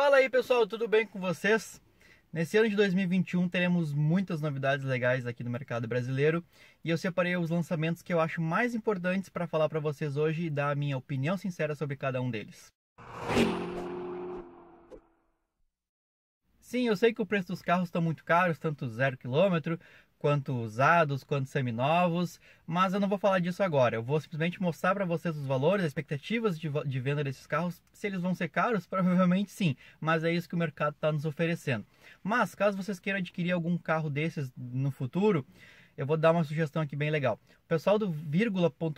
Fala aí pessoal, tudo bem com vocês? Nesse ano de 2021 teremos muitas novidades legais aqui no mercado brasileiro e eu separei os lançamentos que eu acho mais importantes para falar para vocês hoje e dar a minha opinião sincera sobre cada um deles. Sim, eu sei que o preço dos carros está muito caro, tanto zero quilômetro, quanto usados, quanto seminovos, mas eu não vou falar disso agora. Eu vou simplesmente mostrar para vocês os valores, as expectativas de, de, venda desses carros. Se eles vão ser caros, provavelmente sim, mas é isso que o mercado está nos oferecendo. Mas caso vocês queiram adquirir algum carro desses no futuro, eu vou dar uma sugestão aqui bem legal. O pessoal do vírgula.com.br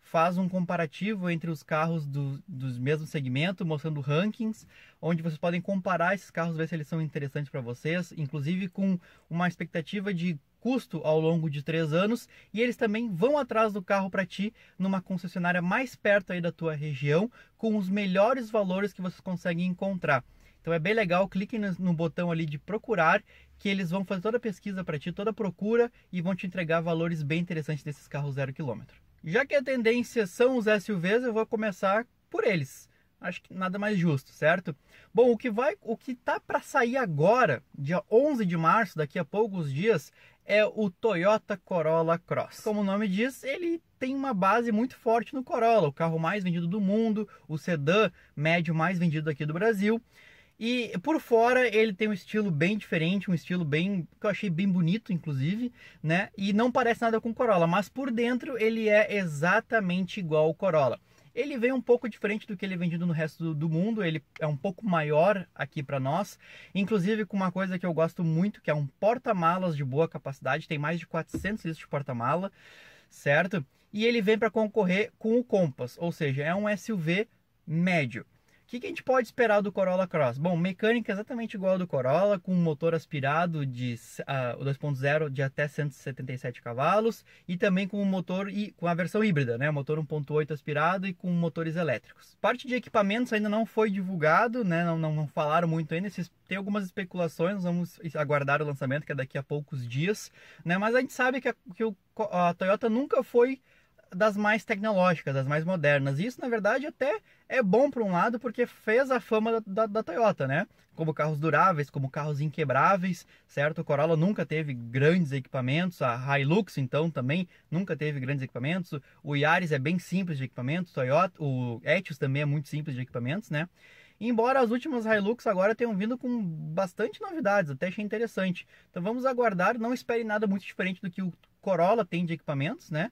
faz um comparativo entre os carros do, dos mesmos segmento, mostrando rankings, onde vocês podem comparar esses carros, ver se eles são interessantes para vocês, inclusive com uma expectativa de custo ao longo de três anos e eles também vão atrás do carro para ti numa concessionária mais perto aí da tua região com os melhores valores que vocês conseguem encontrar. Então é bem legal, clique no, no botão ali de procurar, que eles vão fazer toda a pesquisa para ti, toda a procura e vão te entregar valores bem interessantes desses carros zero quilômetro. Já que a tendência são os SUVs, eu vou começar por eles. Acho que nada mais justo, certo? Bom, o que vai, o que tá para sair agora, dia 11 de março, daqui a poucos dias, é o Toyota Corolla Cross. Como o nome diz, ele tem uma base muito forte no Corolla, o carro mais vendido do mundo, o sedã médio mais vendido aqui do Brasil. E por fora ele tem um estilo bem diferente, um estilo bem que eu achei bem bonito, inclusive, né? E não parece nada com o Corolla, mas por dentro ele é exatamente igual ao Corolla. Ele vem um pouco diferente do que ele é vendido no resto do, do mundo, ele é um pouco maior aqui para nós, inclusive com uma coisa que eu gosto muito, que é um porta-malas de boa capacidade, tem mais de 400 litros de porta-mala, certo? E ele vem para concorrer com o Compass, ou seja, é um SUV médio. O que, que, a gente pode esperar do Corolla Cross? Bom, mecânica exatamente igual ao do Corolla, com motor aspirado de uh, 2.0 de até 177 cavalos e também com o motor e com a versão híbrida, né? Motor 1.8 aspirado e com motores elétricos. Parte de equipamentos ainda não foi divulgado, né? Não, não, não falaram muito ainda. Tem algumas especulações, vamos aguardar o lançamento que é daqui a poucos dias, né? Mas a gente sabe que a, que o, a Toyota nunca foi das mais tecnológicas, das mais modernas. Isso, na verdade, até é bom por um lado, porque fez a fama da, da, da, Toyota, né? Como carros duráveis, como carros inquebráveis, certo? O Corolla nunca teve grandes equipamentos, a Hilux, então, também nunca teve grandes equipamentos. O Yaris é bem simples de equipamentos, Toyota, o Etios também é muito simples de equipamentos, né? Embora as últimas Hilux agora tenham vindo com bastante novidades, até achei interessante. Então vamos aguardar, não espere nada muito diferente do que o Corolla tem de equipamentos, né?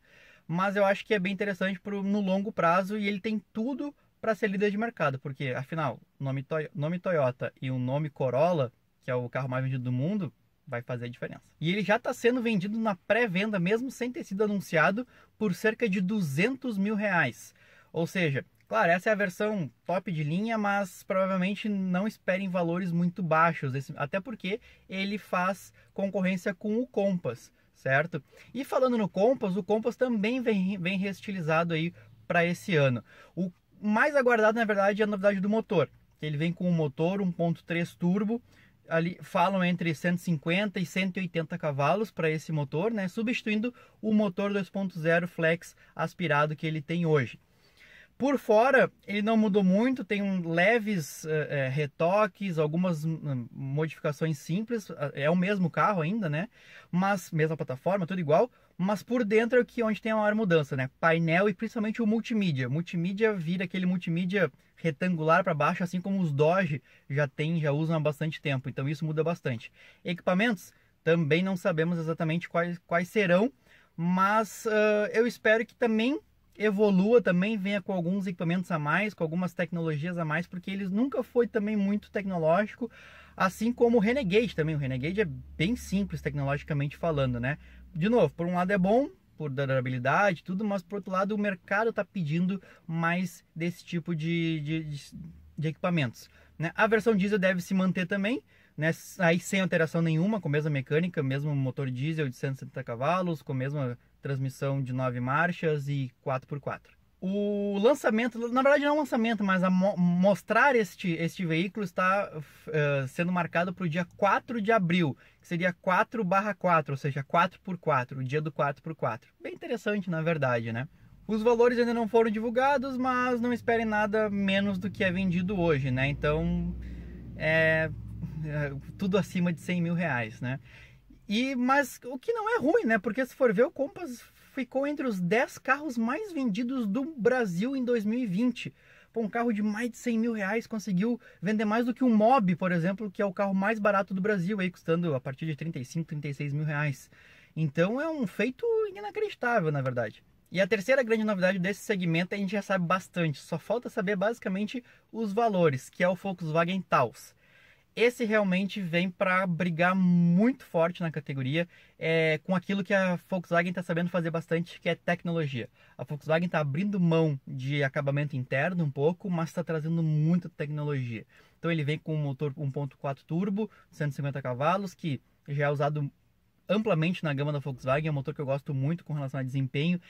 mas eu acho que é bem interessante pro, no longo prazo e ele tem tudo para ser líder de mercado, porque afinal, nome, Toy, nome Toyota e o nome Corolla, que é o carro mais vendido do mundo, vai fazer a diferença. E ele já está sendo vendido na pré-venda, mesmo sem ter sido anunciado, por cerca de 200 mil reais. Ou seja, claro, essa é a versão top de linha, mas provavelmente não esperem valores muito baixos, até porque ele faz concorrência com o Compass certo? E falando no Compass, o Compass também vem, vem reestilizado aí para esse ano. O mais aguardado, na verdade, é a novidade do motor. que Ele vem com um motor 1.3 turbo, ali falam entre 150 e 180 cavalos para esse motor, né? Substituindo o motor 2.0 flex aspirado que ele tem hoje. Por fora, ele não mudou muito, tem um leves é, retoques, algumas hum, hum, modificações simples, ah, é o mesmo carro ainda, né? Mas, mesma plataforma, tudo igual, mas por dentro é aqui onde tem a maior mudança, né? Painel e principalmente o multimídia. Multimídia vira aquele multimídia retangular para baixo, assim como os Dodge já tem, já usam há bastante tempo, então isso muda bastante. Equipamentos, também não sabemos exatamente quais, quais serão, mas uh, eu espero que também evolua também, venha com alguns equipamentos a mais, com algumas tecnologias a mais, porque eles nunca foi também muito tecnológico, assim como o Renegade também. O Renegade é bem simples tecnologicamente falando, né? De novo, por um lado é bom, por durabilidade, tudo, mas por outro lado o mercado está pedindo mais desse tipo de, de, de, de equipamentos. Né? A versão diesel deve se manter também, né? aí sem alteração nenhuma, com a mesma mecânica, mesmo motor diesel de 170 cavalos, com a mesma transmissão de nove marchas e 4x4. O lançamento, na verdade não é lançamento, mas mo mostrar este, este veículo está uh, sendo marcado para o dia 4 de abril, que seria 4 barra 4, ou seja, 4x4, o dia do 4x4. Bem interessante, na verdade, né? Os valores ainda não foram divulgados, mas não esperem nada menos do que é vendido hoje, né? Então, é, é tudo acima de 100 mil reais, né? E, mas o que não é ruim, né? Porque se for ver, o Compass ficou entre os 10 carros mais vendidos do Brasil em 2020. Pô, um carro de mais de 100 mil reais conseguiu vender mais do que um Mob, por exemplo, que é o carro mais barato do Brasil, aí custando a partir de 35, 36 mil reais. Então é um feito inacreditável, na verdade. E a terceira grande novidade desse segmento a gente já sabe bastante, só falta saber basicamente os valores, que é o Volkswagen Taos. Esse realmente vem para brigar muito forte na categoria é, com aquilo que a Volkswagen está sabendo fazer bastante, que é tecnologia. A Volkswagen está abrindo mão de acabamento interno um pouco, mas está trazendo muita tecnologia. Então ele vem com um motor 1.4 turbo, 150 cavalos, que já é usado amplamente na gama da Volkswagen, é um motor que eu gosto muito com relação a desempenho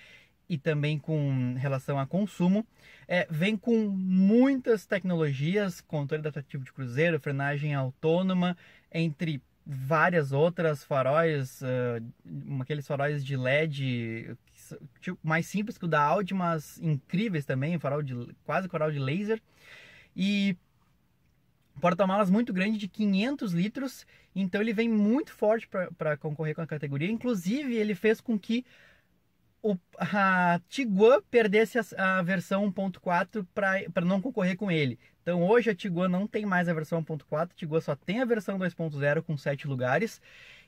e também com relação a consumo, é, vem com muitas tecnologias, controle adaptativo de cruzeiro, frenagem autônoma, entre várias outras faróis, uh, aqueles faróis de LED tipo, mais simples que o da Audi, mas incríveis também, farol de, quase farol de laser. E porta-malas muito grande de 500 litros, então ele vem muito forte para concorrer com a categoria. Inclusive, ele fez com que o, a Tiguan perdesse a, a versão 1.4 para não concorrer com ele. Então hoje a Tiguan não tem mais a versão 1.4, a Tiguan só tem a versão 2.0 com 7 lugares.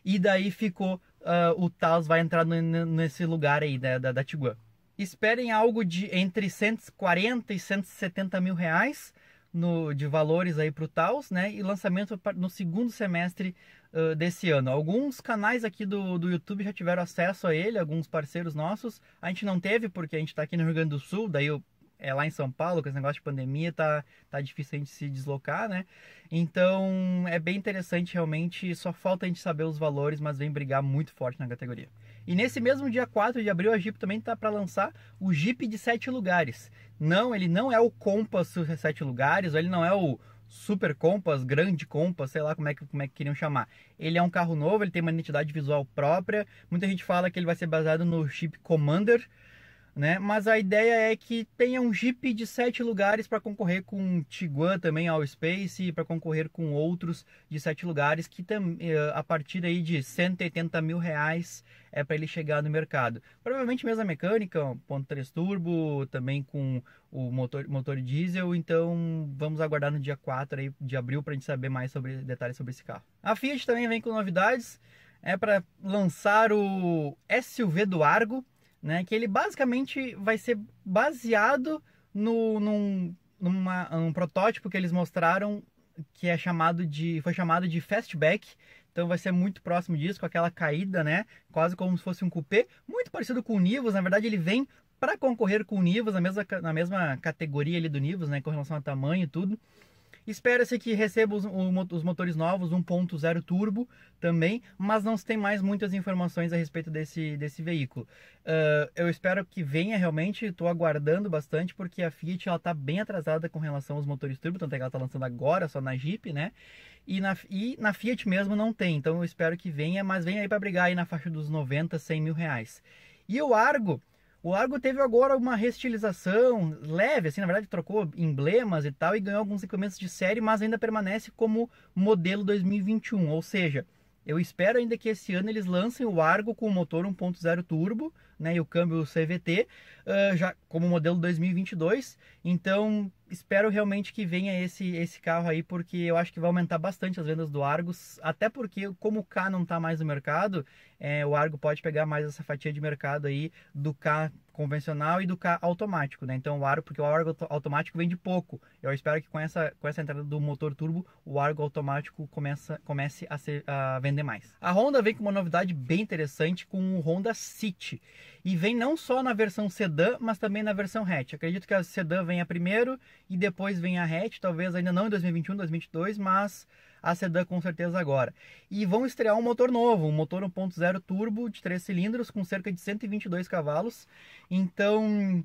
E daí ficou, uh, o Taos vai entrar no, nesse lugar aí né, da, da Tiguan. Esperem algo de entre 140 e 170 mil reais no, de valores aí para o Taos, né? E lançamento no segundo semestre uh, desse ano. Alguns canais aqui do, do YouTube já tiveram acesso a ele, alguns parceiros nossos. A gente não teve porque a gente está aqui no Rio Grande do Sul, daí eu, é lá em São Paulo, com esse negócio de pandemia, tá, tá difícil a gente se deslocar, né? Então é bem interessante realmente, só falta a gente saber os valores, mas vem brigar muito forte na categoria. E nesse mesmo dia 4 de abril, a Jeep também está para lançar o Jeep de 7 lugares. Não, ele não é o Compass 7 lugares, ele não é o Super Compass, Grande Compass, sei lá como é, que, como é que queriam chamar. Ele é um carro novo, ele tem uma identidade visual própria. Muita gente fala que ele vai ser baseado no Jeep Commander, né? Mas a ideia é que tenha um Jeep de sete lugares para concorrer com um Tiguan também ao Space, para concorrer com outros de sete lugares que eh, a partir aí de 180 mil reais é para ele chegar no mercado. Provavelmente mesma mecânica, 1.3 turbo, também com o motor, motor diesel, então vamos aguardar no dia 4 aí de abril para a gente saber mais sobre detalhes sobre esse carro. A Fiat também vem com novidades, é para lançar o SUV do Argo, né? Que ele basicamente vai ser baseado no, num, numa, um protótipo que eles mostraram que é chamado de foi chamado de fastback. Então vai ser muito próximo disso, com aquela caída, né? Quase como se fosse um cupê muito parecido com o Nivus. Na verdade, ele vem para concorrer com o Nivus, na mesma, na mesma categoria ali do Nivus, né? Com relação a tamanho e tudo. Espera-se que receba os, os motores novos 1.0 turbo também, mas não se tem mais muitas informações a respeito desse, desse veículo. Uh, eu espero que venha realmente, estou aguardando bastante, porque a Fiat está bem atrasada com relação aos motores turbo, tanto é que ela está lançando agora só na Jeep, né? E na, e na Fiat mesmo não tem, então eu espero que venha, mas venha aí para brigar aí na faixa dos 90, 100 mil reais. E o Argo o Argo teve agora uma restilização leve, assim, na verdade trocou emblemas e tal e ganhou alguns equipamentos de série, mas ainda permanece como modelo 2021, ou seja, eu espero ainda que esse ano eles lancem o Argo com o motor 1.0 turbo, né, e o câmbio CVT, uh, ah, já como modelo 2022. Então, espero realmente que venha esse esse carro aí, porque eu acho que vai aumentar bastante as vendas do Argo, até porque como o K não está mais no mercado, é, o Argo pode pegar mais essa fatia de mercado aí do K convencional e do carro automático, né? Então o aro, porque o aro automático vende pouco. Eu espero que com essa, com essa entrada do motor turbo, o aro automático começa, comece a, ser, a vender mais. A Honda vem com uma novidade bem interessante com o Honda City. E vem não só na versão sedã, mas também na versão hatch. Acredito que a sedã venha primeiro e depois vem a hatch, talvez ainda não em 2021, 2022, mas a sedã com certeza agora. E vão estrear um motor novo, um motor 1.0 turbo de 3 cilindros com cerca de 122 cavalos. Então,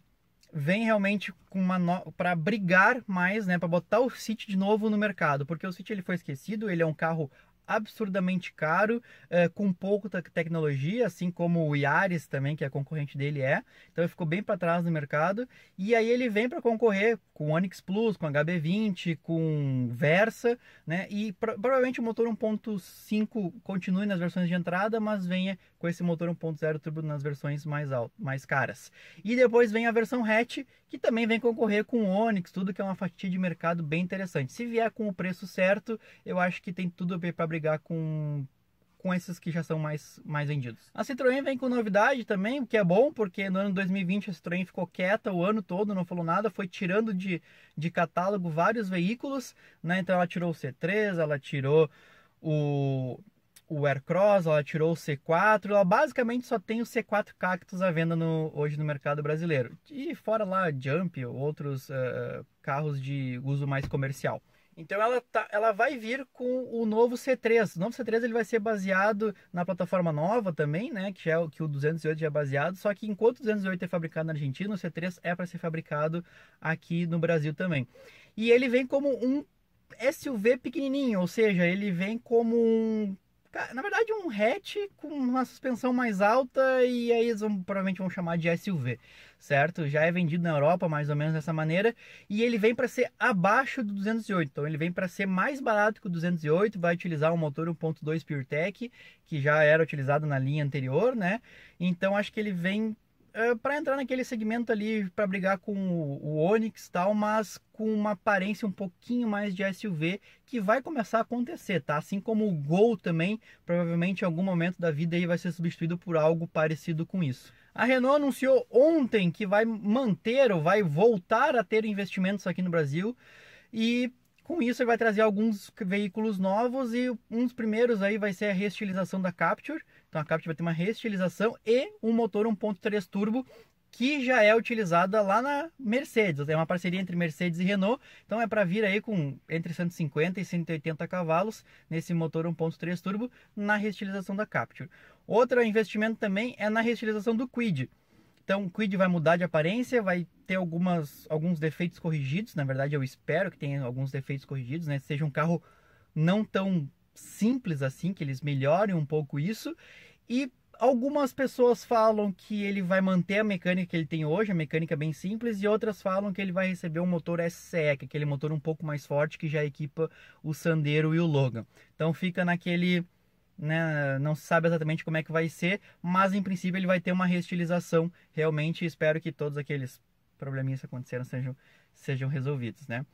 vem realmente com uma no... para brigar mais, né, para botar o City de novo no mercado, porque o City ele foi esquecido, ele é um carro absurdamente caro, é, com pouca tecnologia, assim como o Yaris também, que é concorrente dele é. Então ele ficou bem para trás no mercado. E aí ele vem para concorrer com o Onix Plus, com HB20, com Versa, né? E pro provavelmente o motor 1.5 continue nas versões de entrada, mas venha com esse motor 1.0 turbo nas versões mais altas, mais caras. E depois vem a versão hatch, que também vem concorrer com o Onix, tudo que é uma fatia de mercado bem interessante. Se vier com o preço certo, eu acho que tem tudo para brigar brigar com com esses que já são mais, mais vendidos. A Citroën vem com novidade também, o que é bom, porque no ano 2020 a Citroën ficou quieta o ano todo, não falou nada, foi tirando de, de catálogo vários veículos, né? Então ela tirou o C3, ela tirou o, o Aircross, ela tirou o C4, ela basicamente só tem o C4 Cactus à venda no, hoje no mercado brasileiro. E fora lá Jump, outros uh, carros de uso mais comercial. Então ela, tá, ela vai vir com o novo C3. O novo C3 ele vai ser baseado na plataforma nova também, né? Que é o que o 208 é baseado. Só que enquanto o 208 é fabricado na Argentina, o C3 é para ser fabricado aqui no Brasil também. E ele vem como um SUV pequenininho, ou seja, ele vem como um na verdade, um hatch com uma suspensão mais alta e aí eles vão, provavelmente vão chamar de SUV, certo? Já é vendido na Europa mais ou menos dessa maneira e ele vem para ser abaixo do 208, então ele vem para ser mais barato que o 208, vai utilizar um motor 1.2 PureTech que já era utilizado na linha anterior, né? Então acho que ele vem é, para entrar naquele segmento ali para brigar com o, Onix Onix tal, mas com uma aparência um pouquinho mais de SUV que vai começar a acontecer, tá? Assim como o Gol também, provavelmente em algum momento da vida aí vai ser substituído por algo parecido com isso. A Renault anunciou ontem que vai manter ou vai voltar a ter investimentos aqui no Brasil e com isso vai trazer alguns veículos novos e um dos primeiros aí vai ser a reestilização da Capture, então a Capti vai ter uma reestilização e um motor 1.3 turbo que já é utilizada lá na Mercedes. É uma parceria entre Mercedes e Renault, então é para vir aí com entre 150 e 180 cavalos nesse motor 1.3 turbo na reestilização da Captur. Outro investimento também é na reestilização do Quid. Então o Quid vai mudar de aparência, vai ter algumas, alguns defeitos corrigidos, na verdade eu espero que tenha alguns defeitos corrigidos, né? Seja um carro não tão simples assim, que eles melhorem um pouco isso. E algumas pessoas falam que ele vai manter a mecânica que ele tem hoje, a mecânica é bem simples, e outras falam que ele vai receber um motor SCE, que é aquele motor um pouco mais forte que já equipa o Sandero e o Logan. Então fica naquele. Né, não se sabe exatamente como é que vai ser, mas em princípio ele vai ter uma reestilização realmente. Espero que todos aqueles probleminhas que aconteceram sejam, sejam resolvidos. Né?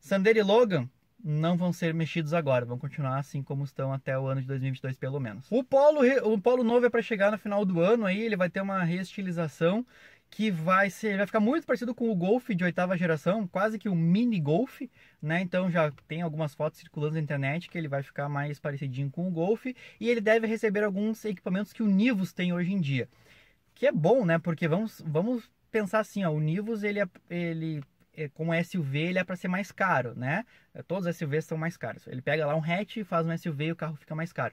Sandero e Logan não vão ser mexidos agora, vão continuar assim como estão até o ano de 2022 pelo menos. O polo, o polo novo é para chegar no final do ano aí, ele vai ter uma reestilização que vai ser, vai ficar muito parecido com o Golf de oitava geração, quase que um mini Golf, né? Então já tem algumas fotos circulando na internet que ele vai ficar mais parecidinho com o Golf e ele deve receber alguns equipamentos que o Nivus tem hoje em dia. Que é bom, né? Porque vamos, vamos pensar assim, ó, o Nivus ele, é, ele é, com SUV ele é para ser mais caro, né? É, todos os SUVs são mais caros. Ele pega lá um hatch, faz um SUV e o carro fica mais caro.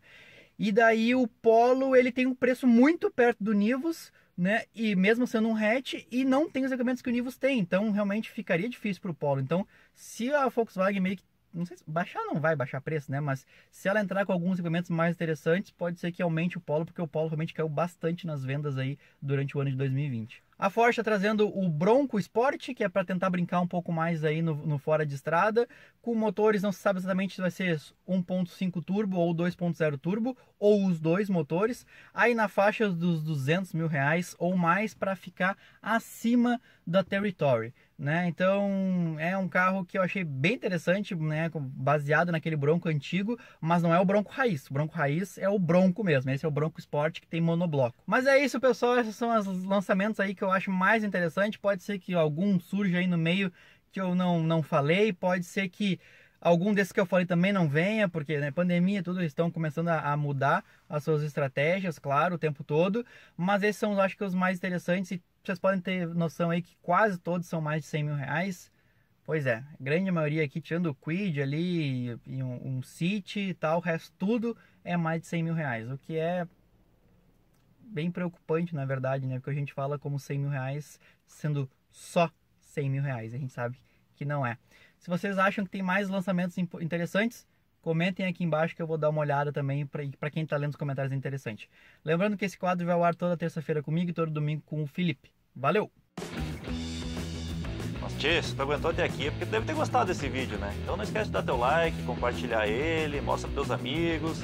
E daí o Polo ele tem um preço muito perto do Nivus, né? E mesmo sendo um hatch e não tem os equipamentos que o Nivus tem, então realmente ficaria difícil para o Polo. Então, se a Volkswagen meio que não sei se baixar não vai baixar preço, né? Mas se ela entrar com alguns equipamentos mais interessantes, pode ser que aumente o Polo, porque o Polo realmente caiu bastante nas vendas aí durante o ano de 2020. A Forte trazendo o Bronco Sport, que é para tentar brincar um pouco mais aí no, no, fora de estrada, com motores não se sabe exatamente se vai ser 1.5 turbo ou 2.0 turbo ou os dois motores, aí na faixa dos 200 mil reais ou mais para ficar acima da Territory. Né? Então é um carro que eu achei bem interessante, né? baseado naquele Bronco antigo, mas não é o Bronco raiz. O Bronco raiz é o Bronco mesmo, esse é o Bronco Sport que tem monobloco. Mas é isso, pessoal, esses são os lançamentos aí que eu acho mais interessante. Pode ser que algum surja aí no meio que eu não, não falei, pode ser que Algum desses que eu falei também não venha, porque né, pandemia, tudo, eles estão começando a, a, mudar as suas estratégias, claro, o tempo todo. Mas esses são, acho que, os mais interessantes. E vocês podem ter noção aí que quase todos são mais de 100 mil reais. Pois é, grande maioria aqui, tirando o Quid ali, e um, um City e tal, o resto tudo é mais de 100 mil reais. O que é bem preocupante, na verdade, né? Porque a gente fala como 100 mil reais sendo só 100 mil reais. A gente sabe que não é. Se vocês acham que tem mais lançamentos interessantes, comentem aqui embaixo que eu vou dar uma olhada também para quem está lendo os comentários é interessante. Lembrando que esse quadro vai ao ar toda terça-feira comigo e todo domingo com o Felipe. Valeu! Tchê, se tu tá aguentou até aqui é porque deve ter gostado desse vídeo, né? Então não esquece de dar teu like, compartilhar ele, mostra pros teus amigos